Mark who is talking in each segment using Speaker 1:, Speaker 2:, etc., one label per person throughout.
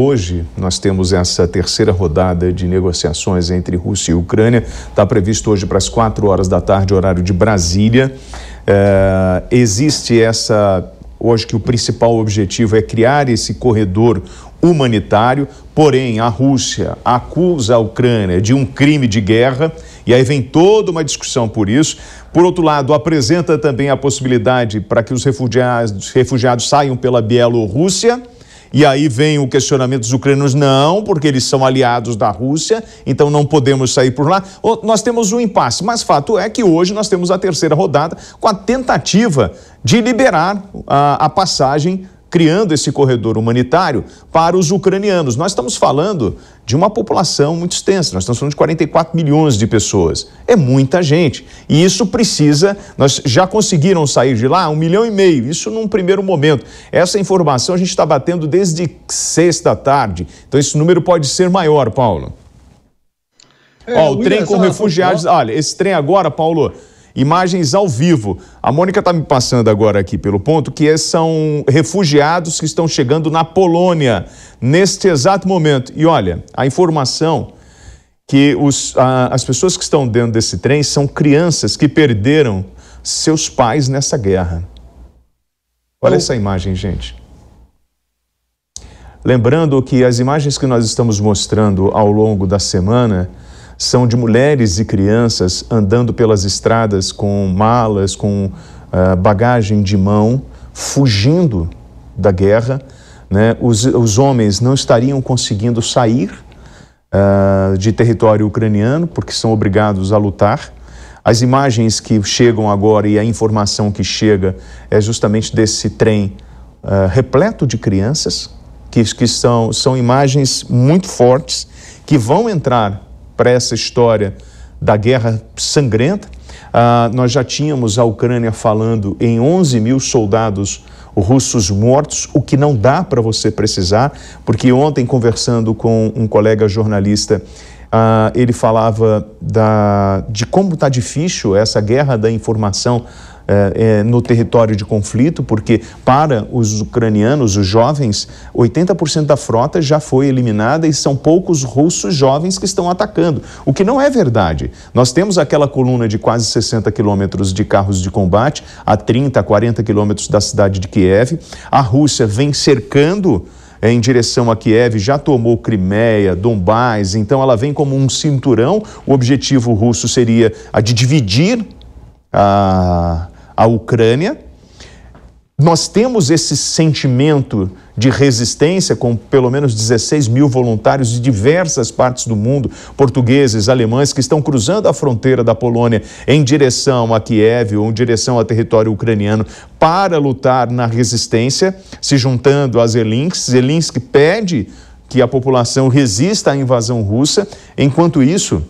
Speaker 1: Hoje nós temos essa terceira rodada de negociações entre Rússia e Ucrânia. Está previsto hoje para as quatro horas da tarde, horário de Brasília. É, existe essa. Hoje que o principal objetivo é criar esse corredor humanitário, porém a Rússia acusa a Ucrânia de um crime de guerra e aí vem toda uma discussão por isso. Por outro lado, apresenta também a possibilidade para que os refugiados, refugiados saiam pela Bielorrússia. E aí vem o questionamento dos ucranianos: não, porque eles são aliados da Rússia, então não podemos sair por lá. Nós temos um impasse, mas fato é que hoje nós temos a terceira rodada com a tentativa de liberar a, a passagem criando esse corredor humanitário para os ucranianos. Nós estamos falando de uma população muito extensa, nós estamos falando de 44 milhões de pessoas. É muita gente. E isso precisa. Nós já conseguiram sair de lá um milhão e meio, isso num primeiro momento. Essa informação a gente está batendo desde sexta tarde. Então esse número pode ser maior, Paulo. É, Ó, o trem com refugiados. Olha, esse trem agora, Paulo imagens ao vivo. A Mônica está me passando agora aqui pelo ponto que é, são refugiados que estão chegando na Polônia neste exato momento. E olha, a informação que os, a, as pessoas que estão dentro desse trem são crianças que perderam seus pais nessa guerra. Olha essa imagem, gente. Lembrando que as imagens que nós estamos mostrando ao longo da semana são de mulheres e crianças andando pelas estradas com malas, com uh, bagagem de mão, fugindo da guerra. Né? Os, os homens não estariam conseguindo sair uh, de território ucraniano porque são obrigados a lutar. As imagens que chegam agora e a informação que chega é justamente desse trem uh, repleto de crianças, que, que são, são imagens muito fortes que vão entrar para essa história da guerra sangrenta. Ah, nós já tínhamos a Ucrânia falando em 11 mil soldados russos mortos, o que não dá para você precisar, porque ontem, conversando com um colega jornalista, ah, ele falava da, de como está difícil essa guerra da informação é, no território de conflito, porque para os ucranianos, os jovens, 80% da frota já foi eliminada e são poucos russos jovens que estão atacando, o que não é verdade. Nós temos aquela coluna de quase 60 quilômetros de carros de combate a 30, 40 quilômetros da cidade de Kiev. A Rússia vem cercando eh, em direção a Kiev, já tomou Crimeia, Donbás, então ela vem como um cinturão. O objetivo russo seria a de dividir a à Ucrânia. Nós temos esse sentimento de resistência com pelo menos 16 mil voluntários de diversas partes do mundo, portugueses, alemães, que estão cruzando a fronteira da Polônia em direção a Kiev ou em direção ao território ucraniano para lutar na resistência, se juntando a Zelensky. Zelensky pede que a população resista à invasão russa. Enquanto isso,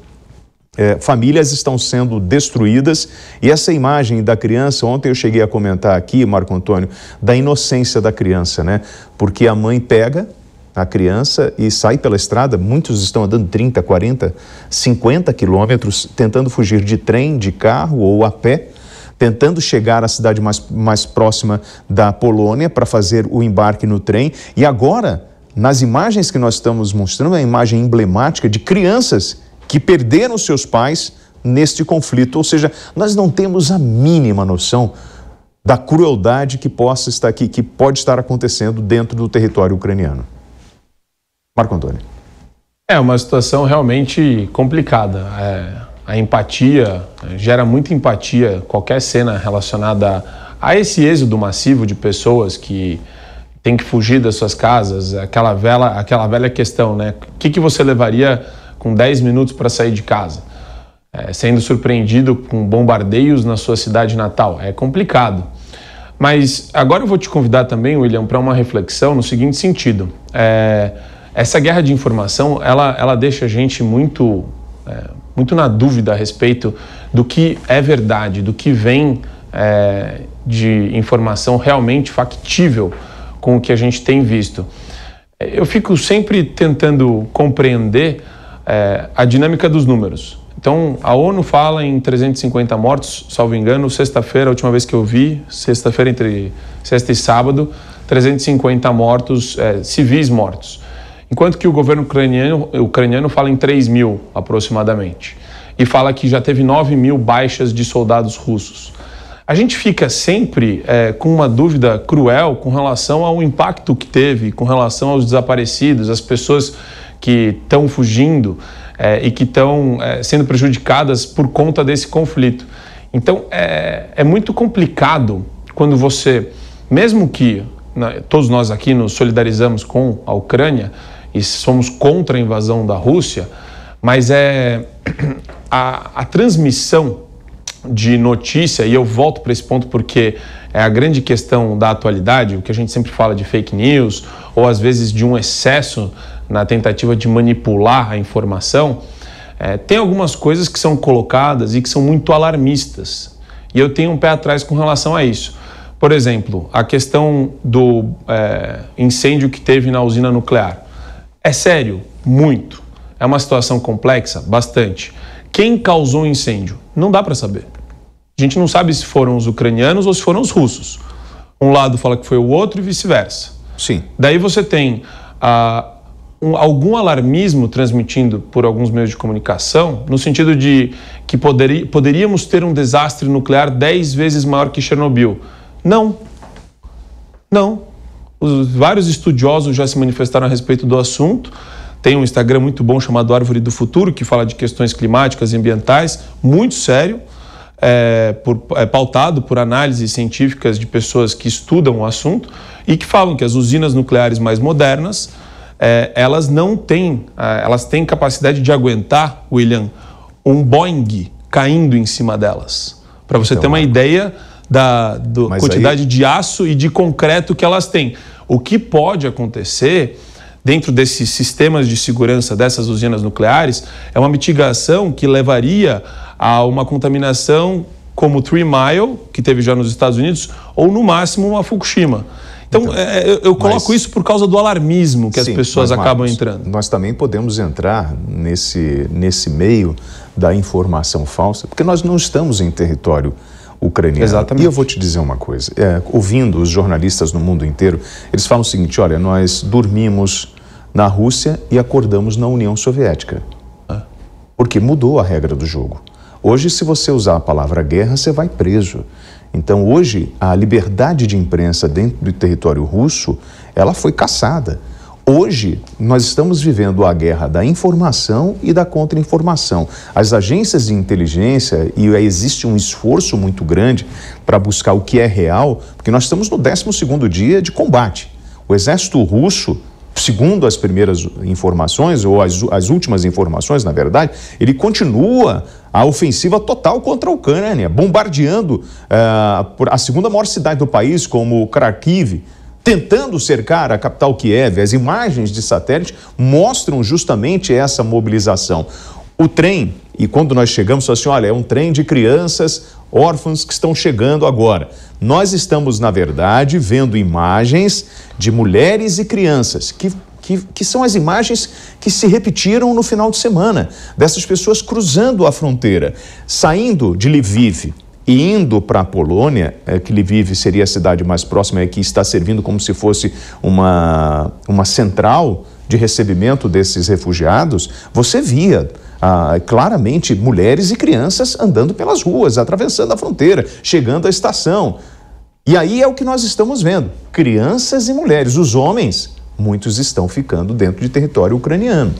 Speaker 1: é, famílias estão sendo destruídas. E essa imagem da criança, ontem eu cheguei a comentar aqui, Marco Antônio, da inocência da criança, né? Porque a mãe pega a criança e sai pela estrada, muitos estão andando 30, 40, 50 quilômetros, tentando fugir de trem, de carro ou a pé. Tentando chegar à cidade mais, mais próxima da Polônia para fazer o embarque no trem. E agora, nas imagens que nós estamos mostrando, é a imagem emblemática de crianças que perderam seus pais neste conflito. Ou seja, nós não temos a mínima noção da crueldade que possa estar aqui, que pode estar acontecendo dentro do território ucraniano. Marco Antônio.
Speaker 2: É uma situação realmente complicada. É, a empatia é, gera muita empatia. Qualquer cena relacionada a, esse êxodo massivo de pessoas que têm que fugir das suas casas, aquela velha, aquela velha questão, né? O que, que você levaria com 10 minutos para sair de casa, é, sendo surpreendido com bombardeios na sua cidade natal. É complicado. Mas agora eu vou te convidar também, William, para uma reflexão no seguinte sentido. É, essa guerra de informação, ela, ela deixa a gente muito, é, muito na dúvida a respeito do que é verdade, do que vem é, de informação realmente factível com o que a gente tem visto. Eu fico sempre tentando compreender é, a dinâmica dos números. Então, a ONU fala em 350 mortos, salvo engano, sexta-feira, a última vez que eu vi, sexta-feira entre sexta e sábado, 350 mortos, é, civis mortos. Enquanto que o governo ucraniano, ucraniano fala em 3 mil aproximadamente. E fala que já teve 9 mil baixas de soldados russos. A gente fica sempre é, com uma dúvida cruel com relação ao impacto que teve, com relação aos desaparecidos, as pessoas que estão fugindo é, e que estão é, sendo prejudicadas por conta desse conflito. Então é, é, muito complicado quando você, mesmo que né, todos nós aqui nos solidarizamos com a Ucrânia e somos contra a invasão da Rússia, mas é a, a transmissão de notícia, e eu volto para esse ponto porque é a grande questão da atualidade, o que a gente sempre fala de fake news, ou às vezes de um excesso na tentativa de manipular a informação, é, tem algumas coisas que são colocadas e que são muito alarmistas. E eu tenho um pé atrás com relação a isso. Por exemplo, a questão do é, incêndio que teve na usina nuclear. É sério? Muito. É uma situação complexa? Bastante. Quem causou o incêndio? Não dá para saber. A gente não sabe se foram os ucranianos ou se foram os russos. Um lado fala que foi o outro e vice-versa. Sim. Daí você tem ah, um, algum alarmismo transmitindo por alguns meios de comunicação, no sentido de que poderi, poderíamos ter um desastre nuclear 10 vezes maior que Chernobyl. Não. Não. Os, vários estudiosos já se manifestaram a respeito do assunto tem um Instagram muito bom chamado Árvore do Futuro, que fala de questões climáticas e ambientais, muito sério, é, por, é, pautado por análises científicas de pessoas que estudam o assunto e que falam que as usinas nucleares mais modernas é, elas não têm, é, elas têm capacidade de aguentar, William, um Boeing caindo em cima delas. Para você então, ter uma é. ideia da, quantidade aí... de aço e de concreto que elas têm. O que pode acontecer dentro desses sistemas de segurança dessas usinas nucleares é uma mitigação que levaria a uma contaminação como Three Mile, que teve já nos Estados Unidos, ou no máximo uma Fukushima. Então, então é, eu, eu coloco mas, isso por causa do alarmismo que sim, as pessoas mas, acabam entrando.
Speaker 1: Nós também podemos entrar nesse, nesse meio da informação falsa, porque nós não estamos em território ucraniano. Exatamente. E eu vou te dizer uma coisa: é, ouvindo os jornalistas no mundo inteiro, eles falam o seguinte: olha, nós dormimos na Rússia e acordamos na União Soviética. Porque mudou a regra do jogo. Hoje, se você usar a palavra guerra, você vai preso. Então, hoje, a liberdade de imprensa dentro do território russo, ela foi caçada. Hoje, nós estamos vivendo a guerra da informação e da contra-informação. As agências de inteligência, e existe um esforço muito grande para buscar o que é real, porque nós estamos no 12º dia de combate. O exército russo segundo as primeiras informações, ou as, as últimas informações, na verdade, ele continua a ofensiva total contra a Ucrânia, bombardeando uh, a segunda maior cidade do país, como Kharkiv, tentando cercar a capital Kiev. As imagens de satélite mostram justamente essa mobilização. O trem, e quando nós chegamos, assim, olha, é um trem de crianças órfãos que estão chegando agora. Nós estamos, na verdade, vendo imagens de mulheres e crianças que que, que, são as imagens que se repetiram no final de semana, dessas pessoas cruzando a fronteira, saindo de Lviv e indo para a Polônia, é, que Lviv seria a cidade mais próxima e é, que está servindo como se fosse uma, uma central de recebimento desses refugiados, você via ah, claramente mulheres e crianças andando pelas ruas, atravessando a fronteira, chegando à estação. E aí é o que nós estamos vendo: crianças e mulheres, os homens. Muitos estão ficando dentro de território ucraniano.